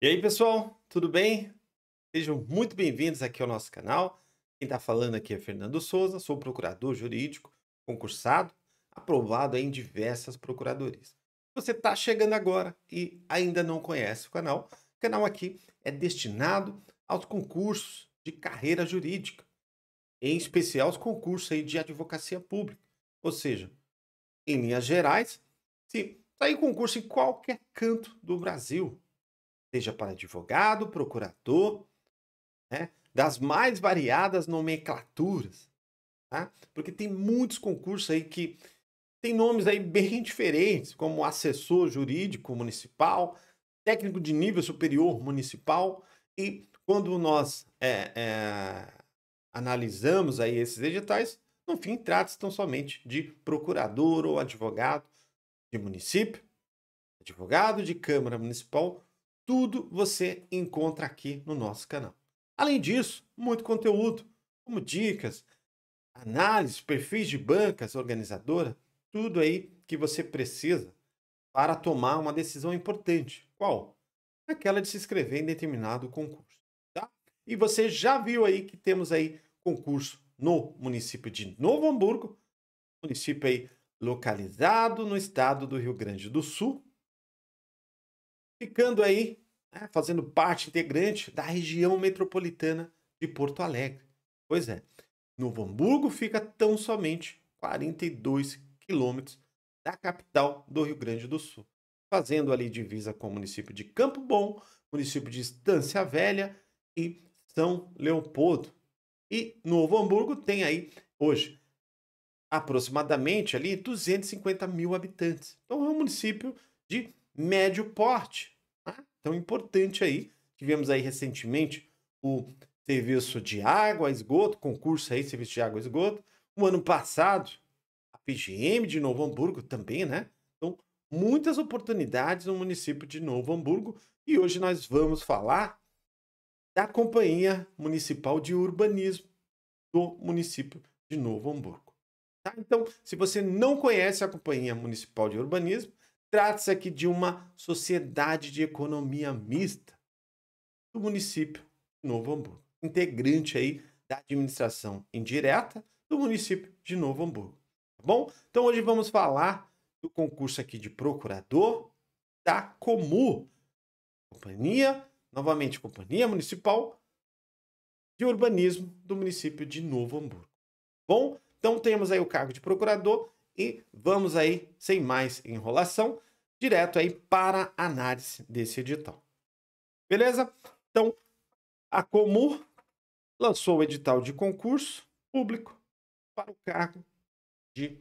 E aí, pessoal, tudo bem? Sejam muito bem-vindos aqui ao nosso canal. Quem está falando aqui é Fernando Souza, sou procurador jurídico, concursado, aprovado em diversas procuradorias. Você está chegando agora e ainda não conhece o canal, o canal aqui é destinado aos concursos de carreira jurídica, em especial os concursos aí de advocacia pública. Ou seja, em linhas gerais, se sair concurso em qualquer canto do Brasil, seja para advogado, procurador, né? das mais variadas nomenclaturas, tá? porque tem muitos concursos aí que tem nomes aí bem diferentes, como assessor jurídico municipal, técnico de nível superior municipal, e quando nós é, é, analisamos aí esses editais, no fim trata-se tão somente de procurador ou advogado de município, advogado de Câmara Municipal tudo você encontra aqui no nosso canal. Além disso, muito conteúdo, como dicas, análises, perfis de bancas, organizadora, tudo aí que você precisa para tomar uma decisão importante. Qual? Aquela de se inscrever em determinado concurso. Tá? E você já viu aí que temos aí concurso no município de Novo Hamburgo, município aí localizado no estado do Rio Grande do Sul, ficando aí, né, fazendo parte integrante da região metropolitana de Porto Alegre. Pois é, Novo Hamburgo fica tão somente 42 quilômetros da capital do Rio Grande do Sul, fazendo ali divisa com o município de Campo Bom, município de Estância Velha e São Leopoldo. E Novo Hamburgo tem aí hoje aproximadamente ali 250 mil habitantes. Então é um município de médio porte. Tá? Então, importante aí. Tivemos aí recentemente o serviço de água, esgoto, concurso aí, serviço de água e esgoto. O ano passado, a PGM de Novo Hamburgo também, né? Então, muitas oportunidades no município de Novo Hamburgo. E hoje nós vamos falar da Companhia Municipal de Urbanismo do município de Novo Hamburgo. Tá? Então, se você não conhece a Companhia Municipal de Urbanismo, Trata-se aqui de uma sociedade de economia mista do município de Novo Hamburgo, integrante aí da administração indireta do município de Novo Hamburgo. Tá bom? Então hoje vamos falar do concurso aqui de procurador da Comu, companhia, novamente companhia municipal de urbanismo do município de Novo Hamburgo. Tá bom, então temos aí o cargo de procurador e vamos aí, sem mais enrolação, direto aí para a análise desse edital. Beleza? Então, a Comu lançou o edital de concurso público para o cargo de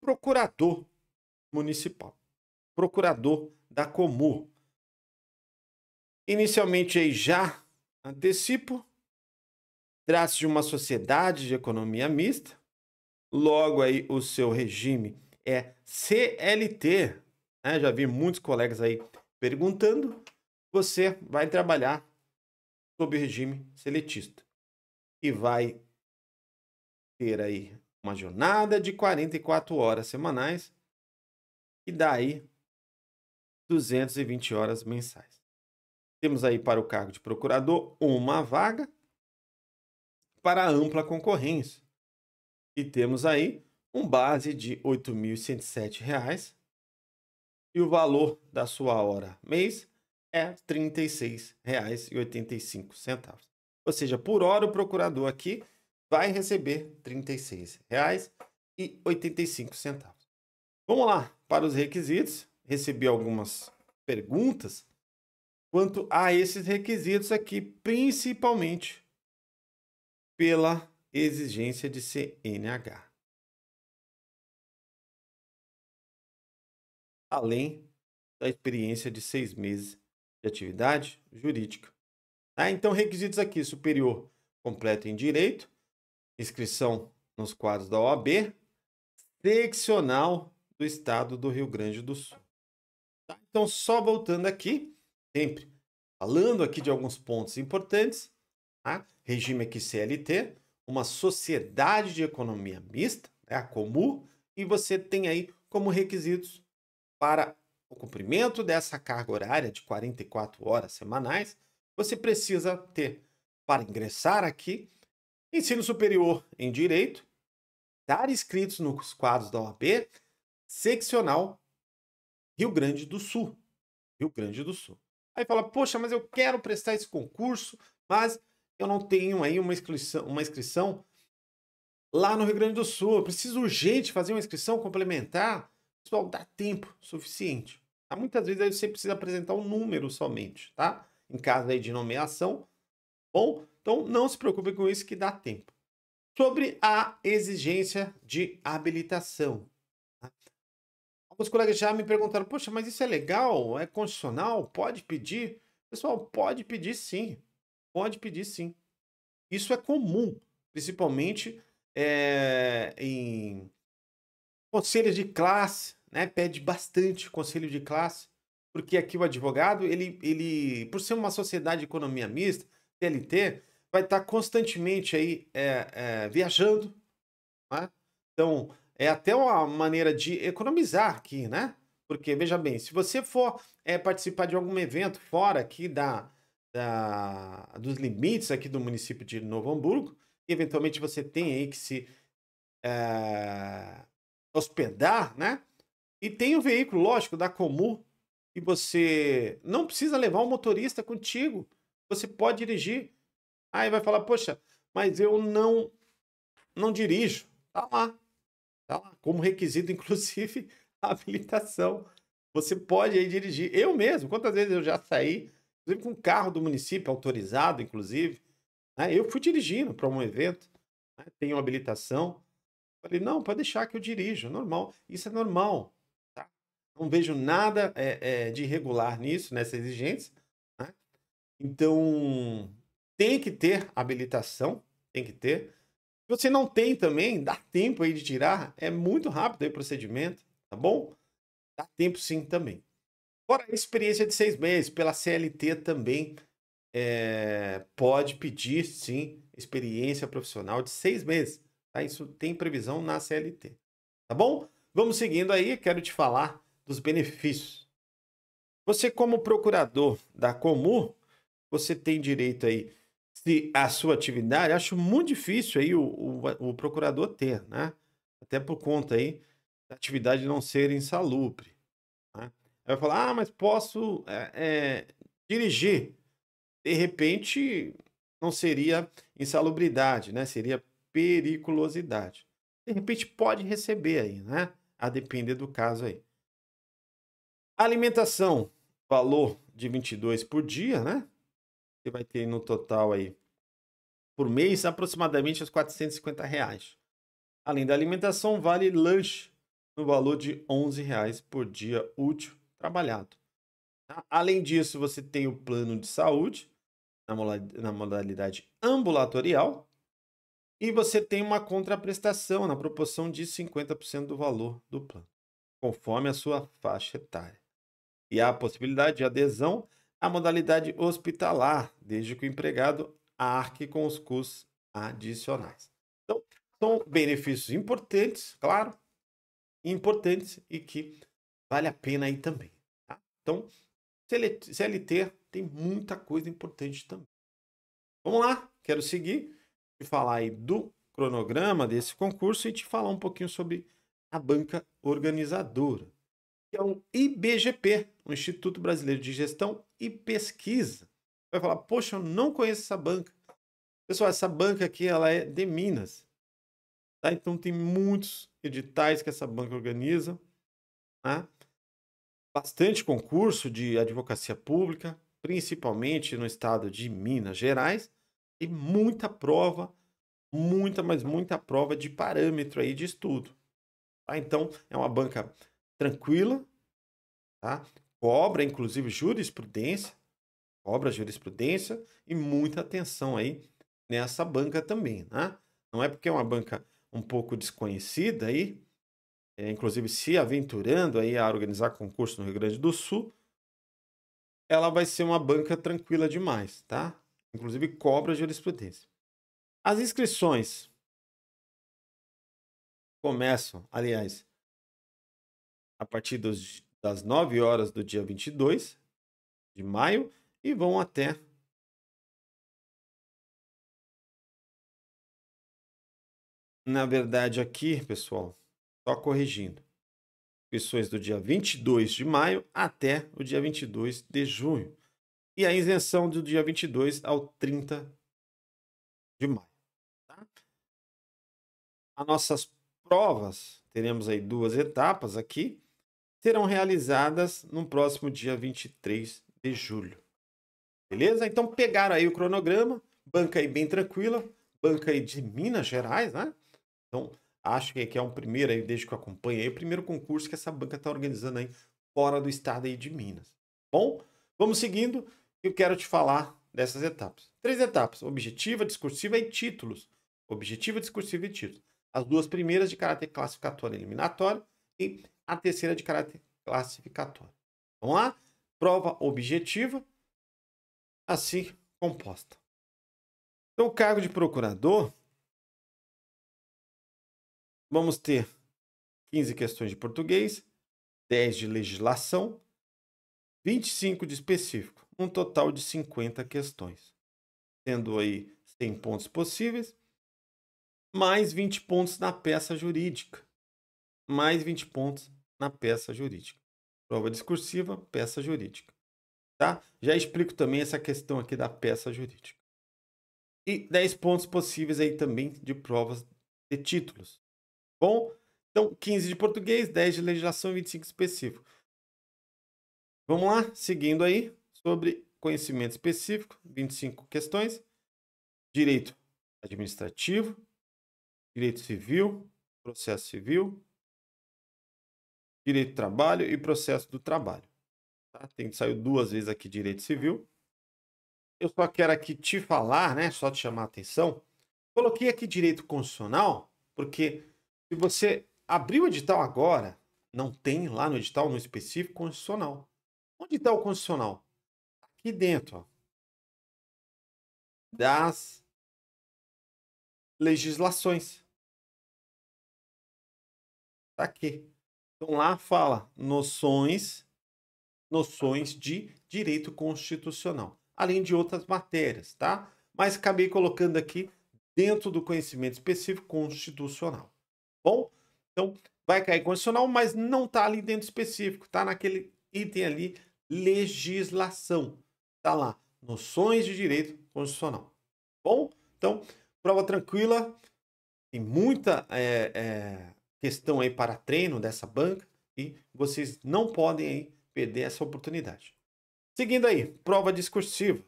procurador municipal, procurador da Comu Inicialmente aí já antecipo, trata-se de uma sociedade de economia mista, Logo aí o seu regime é CLT. Né? Já vi muitos colegas aí perguntando. Você vai trabalhar sob regime seletista e vai ter aí uma jornada de 44 horas semanais e daí 220 horas mensais. Temos aí para o cargo de procurador uma vaga para ampla concorrência. E temos aí um base de R$ 8.107 e o valor da sua hora mês é R$ 36,85. Ou seja, por hora o procurador aqui vai receber R$ 36,85. Vamos lá para os requisitos. Recebi algumas perguntas quanto a esses requisitos aqui, principalmente pela exigência de CNH. Além da experiência de seis meses de atividade jurídica. Ah, então, requisitos aqui: superior completo em direito, inscrição nos quadros da OAB, seccional do estado do Rio Grande do Sul. Tá? Então, só voltando aqui, sempre falando aqui de alguns pontos importantes: tá? regime aqui CLT, uma sociedade de economia mista, é né, a COMU, e você tem aí como requisitos para o cumprimento dessa carga horária de 44 horas semanais, você precisa ter, para ingressar aqui, ensino superior em direito, estar inscritos nos quadros da OAB, seccional Rio Grande do Sul. Rio Grande do Sul. Aí fala, poxa, mas eu quero prestar esse concurso, mas eu não tenho aí uma inscrição, uma inscrição lá no Rio Grande do Sul. Eu preciso urgente fazer uma inscrição complementar. Pessoal, dá tempo suficiente. Tá? Muitas vezes aí você precisa apresentar um número somente, tá? Em caso aí de nomeação. Bom, então não se preocupe com isso que dá tempo. Sobre a exigência de habilitação. Tá? Alguns colegas já me perguntaram, poxa, mas isso é legal? É constitucional? Pode pedir? Pessoal, pode pedir sim. Pode pedir sim. Isso é comum, principalmente é, em conselhos de classe, né? Pede bastante conselho de classe, porque aqui o advogado, ele, ele por ser uma sociedade de economia mista, TLT, vai estar tá constantemente aí é, é, viajando, né? Então, é até uma maneira de economizar aqui, né? Porque, veja bem, se você for é, participar de algum evento fora aqui da, da, dos limites aqui do município de Novo Hamburgo. E eventualmente você tem aí que se é, hospedar, né? E tem o veículo, lógico, da comu E você não precisa levar um motorista contigo. Você pode dirigir. Aí vai falar, poxa, mas eu não não dirijo. Tá lá. Tá lá. Como requisito, inclusive, a habilitação. Você pode aí dirigir. Eu mesmo, quantas vezes eu já saí inclusive com um carro do município autorizado, inclusive. Né? Eu fui dirigindo para um evento, né? tenho habilitação. Falei, não, pode deixar que eu dirijo, normal. Isso é normal. Tá? Não vejo nada é, é, de irregular nisso, nessa exigência. Né? Então, tem que ter habilitação, tem que ter. Se você não tem também, dá tempo aí de tirar. É muito rápido aí o procedimento, tá bom? Dá tempo sim também. Fora a experiência de seis meses, pela CLT também é, pode pedir, sim, experiência profissional de seis meses. Tá? Isso tem previsão na CLT. Tá bom? Vamos seguindo aí, quero te falar dos benefícios. Você, como procurador da Comu, você tem direito aí, se a sua atividade, acho muito difícil aí o, o, o procurador ter, né? Até por conta aí da atividade não ser insalubre vai falar, ah, mas posso é, é, dirigir. De repente, não seria insalubridade, né? Seria periculosidade. De repente, pode receber aí, né? A depender do caso aí. Alimentação, valor de 22 por dia, né? Você vai ter no total aí por mês aproximadamente os 450 reais. Além da alimentação, vale lanche no valor de 11 reais por dia útil trabalhado. Tá? Além disso, você tem o plano de saúde na modalidade ambulatorial e você tem uma contraprestação na proporção de 50% do valor do plano, conforme a sua faixa etária. E há a possibilidade de adesão à modalidade hospitalar, desde que o empregado arque com os custos adicionais. Então, são benefícios importantes, claro, importantes e que vale a pena aí também. Tá? Então, CLT tem muita coisa importante também. Vamos lá, quero seguir e falar aí do cronograma desse concurso e te falar um pouquinho sobre a banca organizadora, que é o IBGP, o Instituto Brasileiro de Gestão e Pesquisa. Vai falar, poxa, eu não conheço essa banca. Pessoal, essa banca aqui ela é de Minas. Tá? Então tem muitos editais que essa banca organiza. Tá? bastante concurso de advocacia pública, principalmente no estado de Minas Gerais, e muita prova, muita, mas muita prova de parâmetro aí de estudo. Tá? Então, é uma banca tranquila, tá? cobra inclusive jurisprudência, cobra jurisprudência e muita atenção aí nessa banca também, né? Não é porque é uma banca um pouco desconhecida aí é, inclusive se aventurando aí a organizar concurso no Rio Grande do Sul, ela vai ser uma banca tranquila demais, tá? Inclusive cobra jurisprudência. As inscrições começam, aliás, a partir dos, das 9 horas do dia 22 de maio e vão até Na verdade aqui, pessoal, só corrigindo. Inscrições do dia 22 de maio até o dia 22 de junho. E a isenção do dia 22 ao 30 de maio. Tá? As nossas provas, teremos aí duas etapas aqui, serão realizadas no próximo dia 23 de julho. Beleza? Então pegaram aí o cronograma, banca aí bem tranquila, banca aí de Minas Gerais, né? Então acho que é um primeiro aí, desde que eu acompanho é o primeiro concurso que essa banca está organizando aí fora do estado aí de Minas. Bom, vamos seguindo, eu quero te falar dessas etapas. Três etapas: objetiva, discursiva e títulos. Objetiva, discursiva e títulos. As duas primeiras de caráter classificatório e eliminatório e a terceira de caráter classificatório. Vamos lá? Prova objetiva, assim composta. Então, o cargo de procurador Vamos ter 15 questões de português, 10 de legislação, 25 de específico, um total de 50 questões, sendo aí 100 pontos possíveis, mais 20 pontos na peça jurídica. Mais 20 pontos na peça jurídica. Prova discursiva, peça jurídica. Tá? Já explico também essa questão aqui da peça jurídica. E 10 pontos possíveis aí também de provas de títulos. Bom, então 15 de português, 10 de legislação e 25 específico. Vamos lá, seguindo aí sobre conhecimento específico, 25 questões. Direito administrativo, direito civil, processo civil, direito do trabalho e processo do trabalho. Tá? Tem saiu duas vezes aqui direito civil. Eu só quero aqui te falar, né, só te chamar a atenção. Coloquei aqui direito constitucional porque se você abrir o edital agora, não tem lá no edital, no específico, constitucional. Onde está o constitucional? Aqui dentro, ó. Das legislações. Tá aqui. Então lá fala noções, noções de direito constitucional, além de outras matérias, tá? Mas acabei colocando aqui dentro do conhecimento específico constitucional bom? Então, vai cair condicional, mas não está ali dentro específico, tá naquele item ali, legislação. Tá lá, noções de direito constitucional. Bom, então, prova tranquila, tem muita é, é, questão aí para treino dessa banca e vocês não podem aí perder essa oportunidade. Seguindo aí, prova discursiva.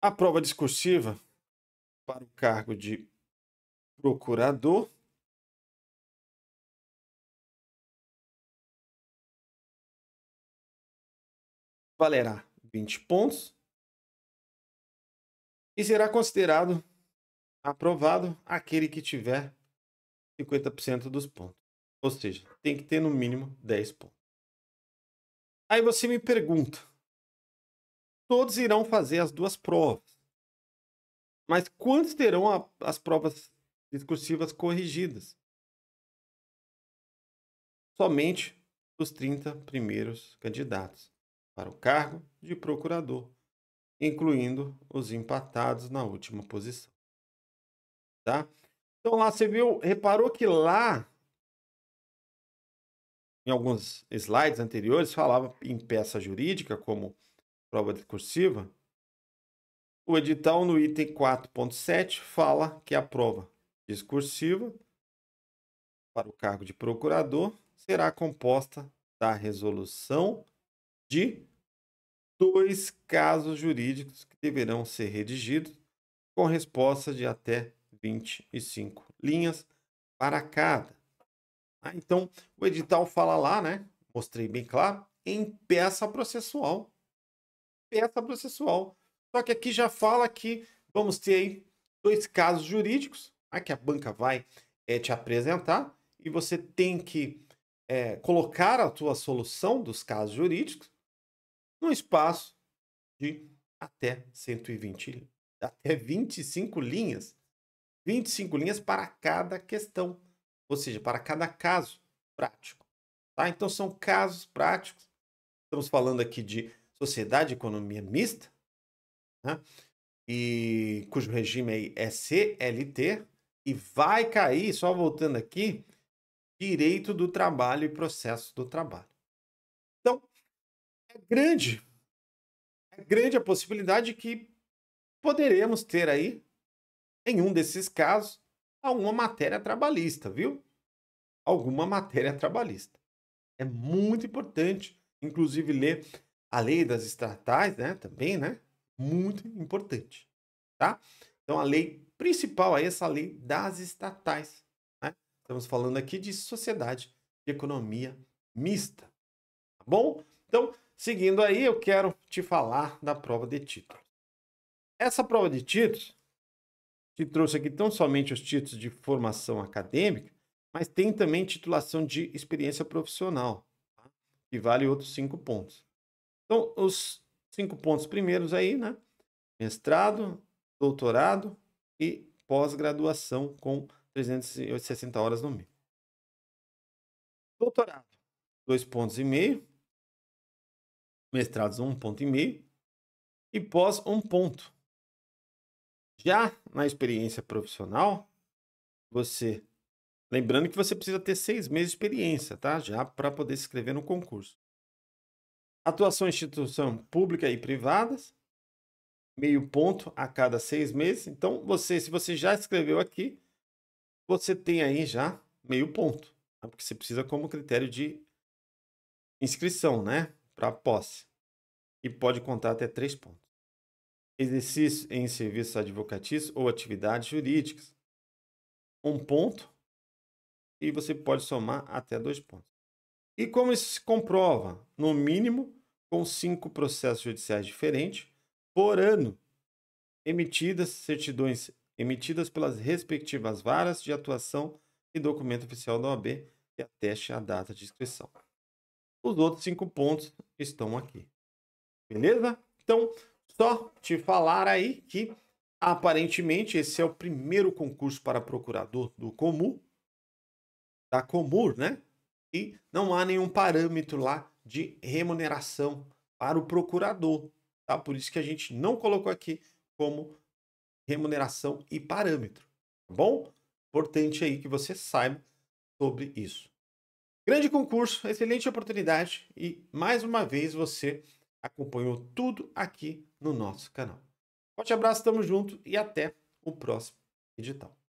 A prova discursiva para o cargo de procurador. Valerá 20 pontos e será considerado aprovado aquele que tiver 50% dos pontos. Ou seja, tem que ter no mínimo 10 pontos. Aí você me pergunta: todos irão fazer as duas provas. Mas quantos terão a, as provas discursivas corrigidas? Somente os 30 primeiros candidatos para o cargo de procurador, incluindo os empatados na última posição. Tá? Então lá você viu, reparou que lá em alguns slides anteriores falava em peça jurídica como prova discursiva, o edital, no item 4.7, fala que a prova discursiva para o cargo de procurador será composta da resolução de dois casos jurídicos que deverão ser redigidos com resposta de até 25 linhas para cada. Ah, então, o edital fala lá, né? Mostrei bem claro, em peça processual. Peça processual. Só que aqui já fala que vamos ter aí dois casos jurídicos né, que a banca vai é, te apresentar e você tem que é, colocar a tua solução dos casos jurídicos num espaço de até 120, até 25 linhas. 25 linhas para cada questão, ou seja, para cada caso prático. Tá? Então são casos práticos. Estamos falando aqui de sociedade economia mista, né? e cujo regime aí é CLT, e vai cair, só voltando aqui, direito do trabalho e processo do trabalho. Então, é grande, é grande a possibilidade que poderemos ter aí, em um desses casos, alguma matéria trabalhista, viu? Alguma matéria trabalhista. É muito importante, inclusive, ler a lei das estatais, né? Também, né? Muito importante, tá? Então, a lei principal é essa lei das estatais. Né? Estamos falando aqui de sociedade de economia mista, tá bom? Então, seguindo aí, eu quero te falar da prova de títulos. Essa prova de títulos te trouxe aqui tão somente os títulos de formação acadêmica, mas tem também titulação de experiência profissional, tá? que vale outros cinco pontos. Então, os cinco pontos primeiros aí, né? Mestrado, doutorado e pós-graduação com 360 horas no meio. Doutorado, dois pontos e meio. Mestrados, um ponto e meio. E pós, um ponto. Já na experiência profissional, você. Lembrando que você precisa ter seis meses de experiência, tá? Já para poder se inscrever no concurso. Atuação em instituição pública e privadas, meio ponto a cada seis meses. Então, você, se você já escreveu aqui, você tem aí já meio ponto, né? porque você precisa como critério de inscrição, né, para posse. E pode contar até três pontos. Exercício em serviços advocatícios ou atividades jurídicas, um ponto, e você pode somar até dois pontos. E como isso se comprova? No mínimo, com cinco processos judiciais diferentes por ano, emitidas certidões emitidas pelas respectivas varas de atuação e documento oficial da OAB que ateste a data de inscrição. Os outros cinco pontos estão aqui. Beleza? Então, só te falar aí que aparentemente esse é o primeiro concurso para procurador do Comum, da Comur, né? e não há nenhum parâmetro lá de remuneração para o procurador. Tá? Por isso que a gente não colocou aqui como remuneração e parâmetro. Tá bom? Importante aí que você saiba sobre isso. Grande concurso, excelente oportunidade e mais uma vez você acompanhou tudo aqui no nosso canal. Forte abraço, tamo junto e até o próximo edital.